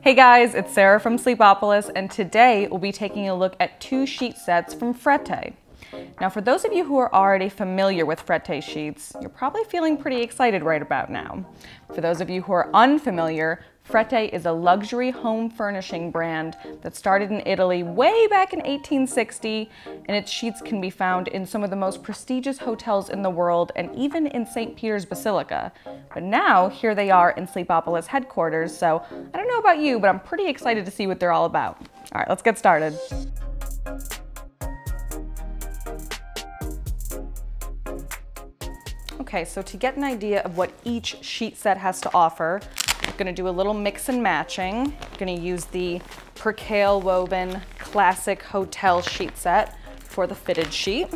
Hey guys, it's Sarah from Sleepopolis, and today we'll be taking a look at two sheet sets from Frette. Now for those of you who are already familiar with Frette sheets, you're probably feeling pretty excited right about now. For those of you who are unfamiliar, Frette is a luxury home furnishing brand that started in Italy way back in 1860, and its sheets can be found in some of the most prestigious hotels in the world and even in St. Peter's Basilica. But now, here they are in Sleepopolis headquarters, so I don't know about you, but I'm pretty excited to see what they're all about. All right, let's get started. Okay, so to get an idea of what each sheet set has to offer, I'm gonna do a little mix and matching. I'm gonna use the percale woven classic hotel sheet set for the fitted sheet.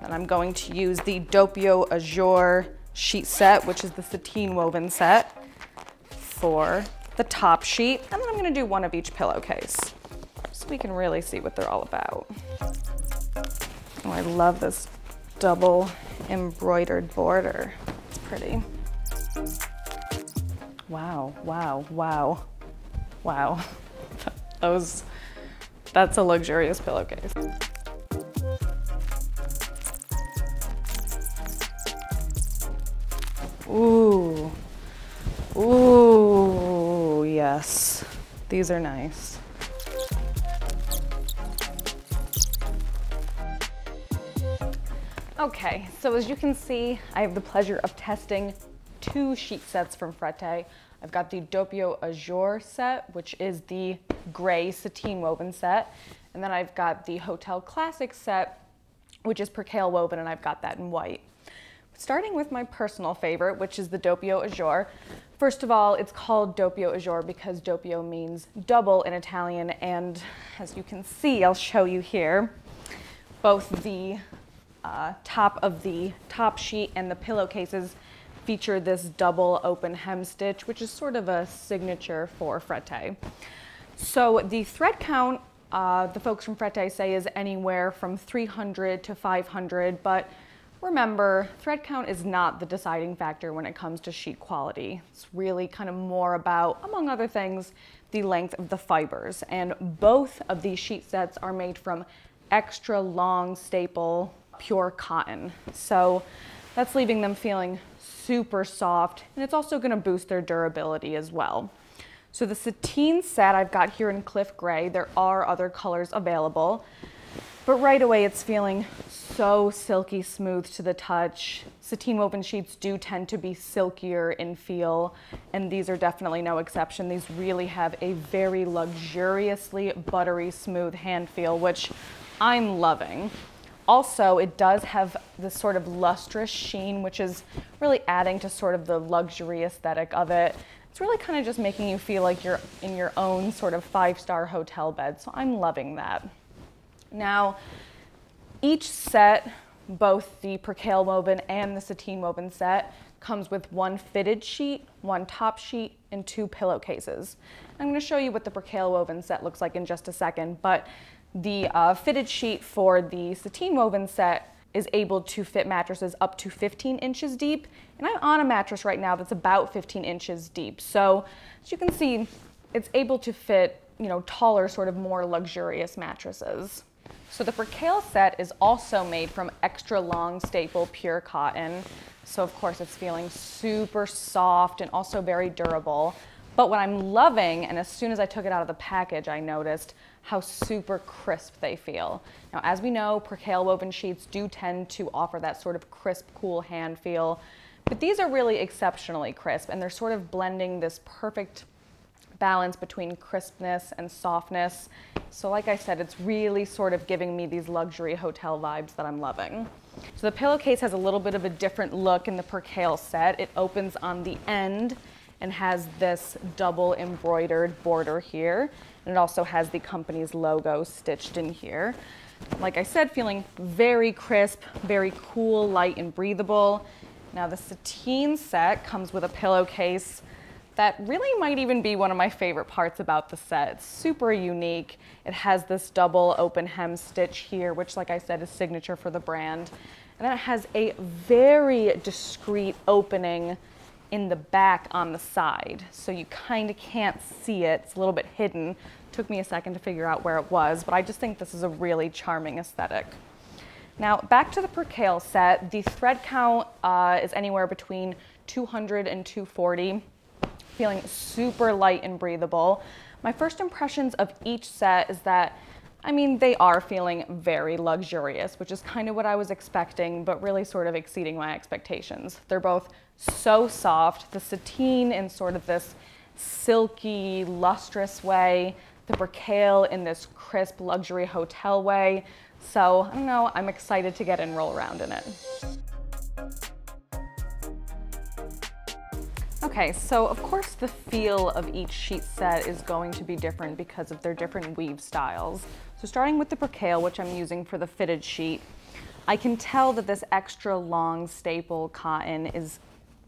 Then I'm going to use the Doppio Azure sheet set, which is the sateen woven set for the top sheet. And then I'm gonna do one of each pillowcase so we can really see what they're all about. Oh, I love this double embroidered border. It's pretty. Wow, wow, wow, wow. that was, that's a luxurious pillowcase. Ooh, ooh, yes. These are nice. Okay, so as you can see, I have the pleasure of testing two sheet sets from Frette. I've got the Doppio Azure set, which is the gray sateen woven set. And then I've got the Hotel Classic set, which is percale woven, and I've got that in white. Starting with my personal favorite, which is the Doppio Azure. First of all, it's called Doppio Azure because Doppio means double in Italian, and as you can see, I'll show you here, both the uh, top of the top sheet and the pillowcases feature this double open hem stitch, which is sort of a signature for Frette. So the thread count, uh, the folks from Frette say is anywhere from 300 to 500, but remember, thread count is not the deciding factor when it comes to sheet quality. It's really kind of more about, among other things, the length of the fibers. And both of these sheet sets are made from extra long staple pure cotton. So that's leaving them feeling super soft and it's also gonna boost their durability as well. So the sateen set I've got here in Cliff Gray, there are other colors available, but right away it's feeling so silky smooth to the touch. Sateen woven sheets do tend to be silkier in feel, and these are definitely no exception. These really have a very luxuriously buttery smooth hand feel, which I'm loving. Also, it does have this sort of lustrous sheen, which is really adding to sort of the luxury aesthetic of it. It's really kind of just making you feel like you're in your own sort of five-star hotel bed, so I'm loving that. Now, each set, both the percale woven and the sateen woven set, comes with one fitted sheet, one top sheet, and two pillowcases. I'm gonna show you what the percale woven set looks like in just a second, but the uh, fitted sheet for the sateen woven set is able to fit mattresses up to 15 inches deep. And I'm on a mattress right now that's about 15 inches deep. So as you can see, it's able to fit, you know, taller, sort of more luxurious mattresses. So the percale set is also made from extra long staple pure cotton. So of course it's feeling super soft and also very durable. But what I'm loving, and as soon as I took it out of the package, I noticed how super crisp they feel. Now, as we know, percale woven sheets do tend to offer that sort of crisp, cool hand feel, but these are really exceptionally crisp and they're sort of blending this perfect balance between crispness and softness. So like I said, it's really sort of giving me these luxury hotel vibes that I'm loving. So the pillowcase has a little bit of a different look in the percale set. It opens on the end and has this double embroidered border here. And it also has the company's logo stitched in here. Like I said, feeling very crisp, very cool, light and breathable. Now the sateen set comes with a pillowcase that really might even be one of my favorite parts about the set. It's super unique. It has this double open hem stitch here, which like I said, is signature for the brand. And then it has a very discreet opening in the back on the side. So you kind of can't see it. It's a little bit hidden. Took me a second to figure out where it was, but I just think this is a really charming aesthetic. Now back to the percale set. The thread count uh, is anywhere between 200 and 240. Feeling super light and breathable. My first impressions of each set is that I mean, they are feeling very luxurious, which is kind of what I was expecting, but really sort of exceeding my expectations. They're both so soft, the sateen in sort of this silky, lustrous way, the brocale in this crisp luxury hotel way. So I don't know, I'm excited to get and roll around in it. Okay, so of course the feel of each sheet set is going to be different because of their different weave styles. So starting with the percale, which I'm using for the fitted sheet, I can tell that this extra long staple cotton is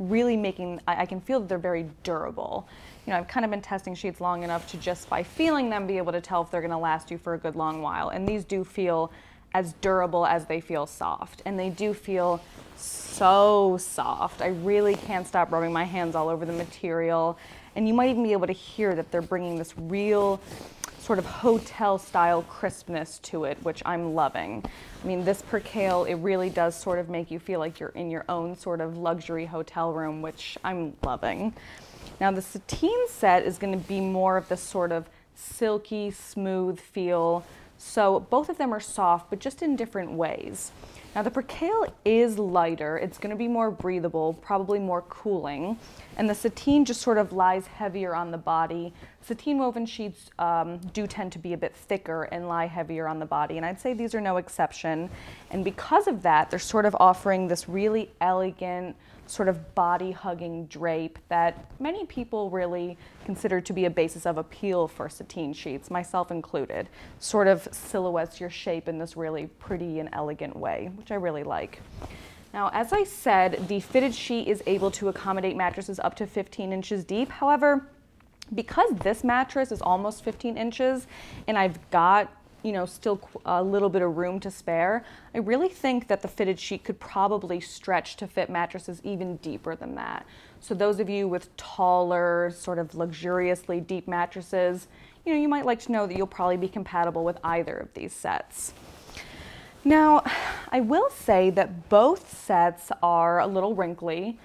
really making, I, I, can feel that they're very durable. You know, I've kind of been testing sheets long enough to just by feeling them be able to tell if they're gonna last you for a good long while. And these do feel as durable as they feel soft. And they do feel so soft. I really can't stop rubbing my hands all over the material. And you might even be able to hear that they're bringing this real sort of hotel style crispness to it, which I'm loving. I mean, this percale, it really does sort of make you feel like you're in your own sort of luxury hotel room, which I'm loving. Now the sateen set is gonna be more of this sort of silky, smooth feel. So both of them are soft, but just in different ways. Now the percale is lighter, it's gonna be more breathable, probably more cooling, and the sateen just sort of lies heavier on the body. Sateen woven sheets um, do tend to be a bit thicker and lie heavier on the body, and I'd say these are no exception. And because of that, they're sort of offering this really elegant, sort of body hugging drape that many people really consider to be a basis of appeal for sateen sheets, myself included. Sort of silhouettes your shape in this really pretty and elegant way, which I really like. Now, as I said, the fitted sheet is able to accommodate mattresses up to 15 inches deep. However, because this mattress is almost 15 inches and I've got you know, still a little bit of room to spare, I really think that the fitted sheet could probably stretch to fit mattresses even deeper than that. So those of you with taller, sort of luxuriously deep mattresses, you know, you might like to know that you'll probably be compatible with either of these sets. Now, I will say that both sets are a little wrinkly.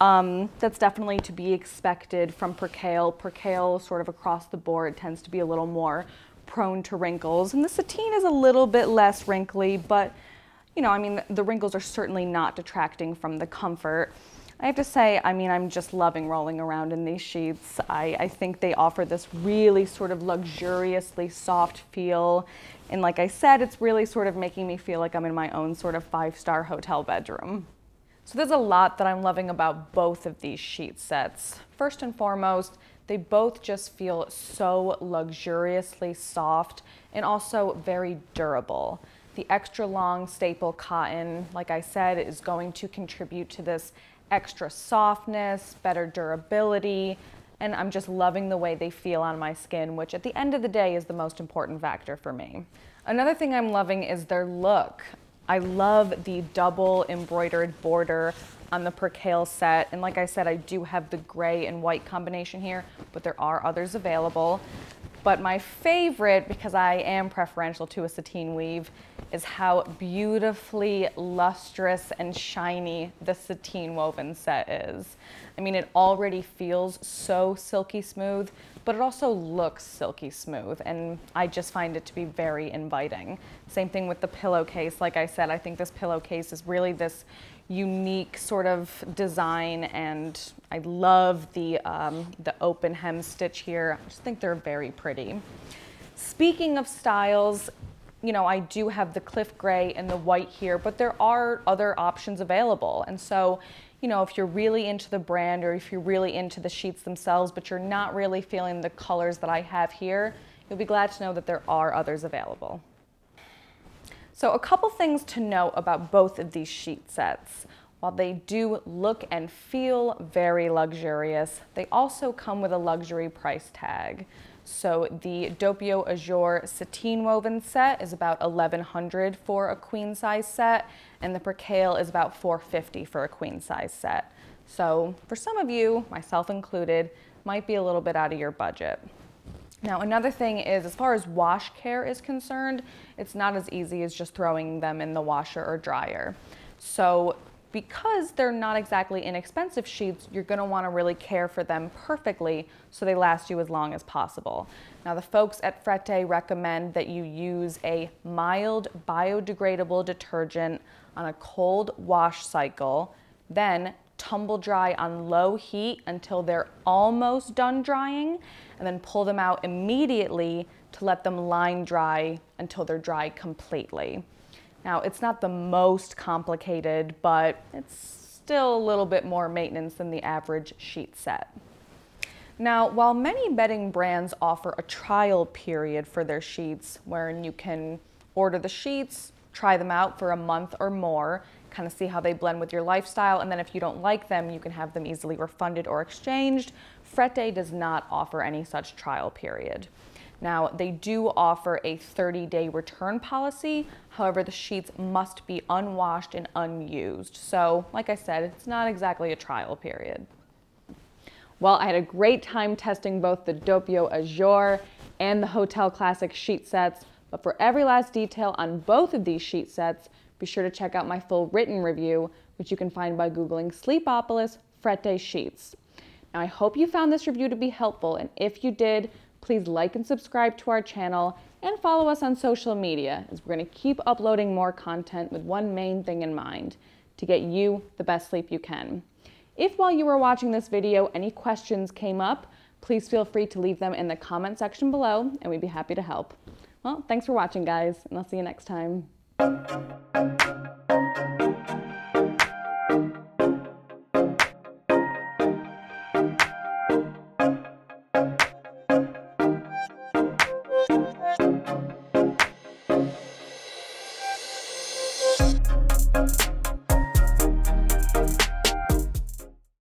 Um, that's definitely to be expected from percale. Percale, sort of across the board, tends to be a little more prone to wrinkles. And the sateen is a little bit less wrinkly, but you know, I mean, the wrinkles are certainly not detracting from the comfort. I have to say, I mean, I'm just loving rolling around in these sheets. I, I think they offer this really sort of luxuriously soft feel. And like I said, it's really sort of making me feel like I'm in my own sort of five-star hotel bedroom. So there's a lot that I'm loving about both of these sheet sets. First and foremost, they both just feel so luxuriously soft and also very durable the extra long staple cotton, like I said, is going to contribute to this extra softness, better durability, and I'm just loving the way they feel on my skin, which at the end of the day is the most important factor for me. Another thing I'm loving is their look. I love the double embroidered border on the percale set. And like I said, I do have the gray and white combination here, but there are others available. But my favorite, because I am preferential to a sateen weave, is how beautifully lustrous and shiny the sateen woven set is. I mean, it already feels so silky smooth, but it also looks silky smooth and I just find it to be very inviting. Same thing with the pillowcase. Like I said, I think this pillowcase is really this unique sort of design and I love the, um, the open hem stitch here. I just think they're very pretty. Speaking of styles, you know, I do have the Cliff Gray and the white here, but there are other options available. And so you know, if you're really into the brand or if you're really into the sheets themselves, but you're not really feeling the colors that I have here, you'll be glad to know that there are others available. So a couple things to know about both of these sheet sets. While they do look and feel very luxurious, they also come with a luxury price tag. So the Doppio Azure Sateen Woven set is about 1100 for a queen size set, and the Percale is about 450 for a queen size set. So for some of you, myself included, might be a little bit out of your budget. Now, another thing is as far as wash care is concerned, it's not as easy as just throwing them in the washer or dryer. So because they're not exactly inexpensive sheets, you're gonna wanna really care for them perfectly so they last you as long as possible. Now the folks at Frette recommend that you use a mild biodegradable detergent on a cold wash cycle, then tumble dry on low heat until they're almost done drying, and then pull them out immediately to let them line dry until they're dry completely. Now, it's not the most complicated, but it's still a little bit more maintenance than the average sheet set. Now, while many bedding brands offer a trial period for their sheets, wherein you can order the sheets, try them out for a month or more, kind of see how they blend with your lifestyle, and then if you don't like them, you can have them easily refunded or exchanged. Frete does not offer any such trial period. Now, they do offer a 30-day return policy. However, the sheets must be unwashed and unused. So, like I said, it's not exactly a trial period. Well, I had a great time testing both the Doppio Azure and the Hotel Classic sheet sets, but for every last detail on both of these sheet sets, be sure to check out my full written review, which you can find by Googling Sleepopolis Frette Sheets. Now, I hope you found this review to be helpful, and if you did, Please like and subscribe to our channel and follow us on social media as we're going to keep uploading more content with one main thing in mind to get you the best sleep you can. If while you were watching this video any questions came up, please feel free to leave them in the comment section below and we'd be happy to help. Well, thanks for watching guys and I'll see you next time.